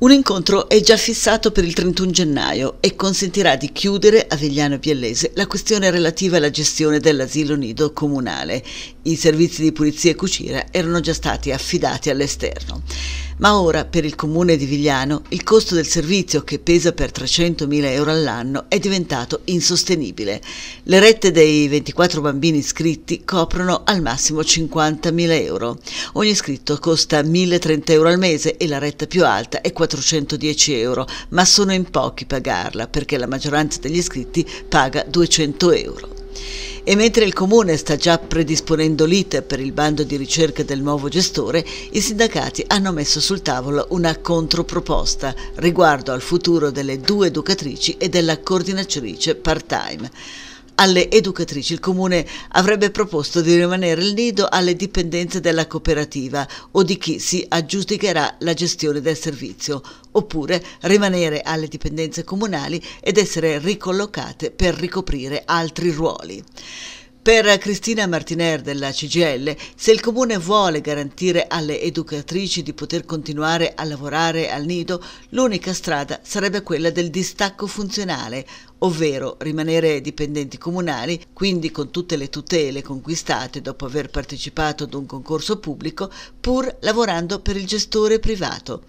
Un incontro è già fissato per il 31 gennaio e consentirà di chiudere a Vegliano Biellese la questione relativa alla gestione dell'asilo nido comunale. I servizi di pulizia e cucina erano già stati affidati all'esterno ma ora per il comune di Vigliano il costo del servizio che pesa per 300.000 euro all'anno è diventato insostenibile. Le rette dei 24 bambini iscritti coprono al massimo 50.000 euro. Ogni iscritto costa 1.030 euro al mese e la retta più alta è 410 euro, ma sono in pochi pagarla perché la maggioranza degli iscritti paga 200 euro e mentre il comune sta già predisponendo l'iter per il bando di ricerca del nuovo gestore, i sindacati hanno messo sul tavolo una controproposta riguardo al futuro delle due educatrici e della coordinatrice part-time alle educatrici il comune avrebbe proposto di rimanere il nido alle dipendenze della cooperativa o di chi si aggiudicherà la gestione del servizio, oppure rimanere alle dipendenze comunali ed essere ricollocate per ricoprire altri ruoli. Per Cristina Martiner della CGL, se il Comune vuole garantire alle educatrici di poter continuare a lavorare al nido, l'unica strada sarebbe quella del distacco funzionale, ovvero rimanere dipendenti comunali, quindi con tutte le tutele conquistate dopo aver partecipato ad un concorso pubblico, pur lavorando per il gestore privato.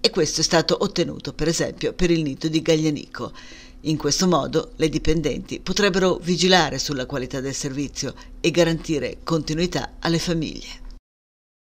E questo è stato ottenuto, per esempio, per il nido di Gaglianico. In questo modo le dipendenti potrebbero vigilare sulla qualità del servizio e garantire continuità alle famiglie.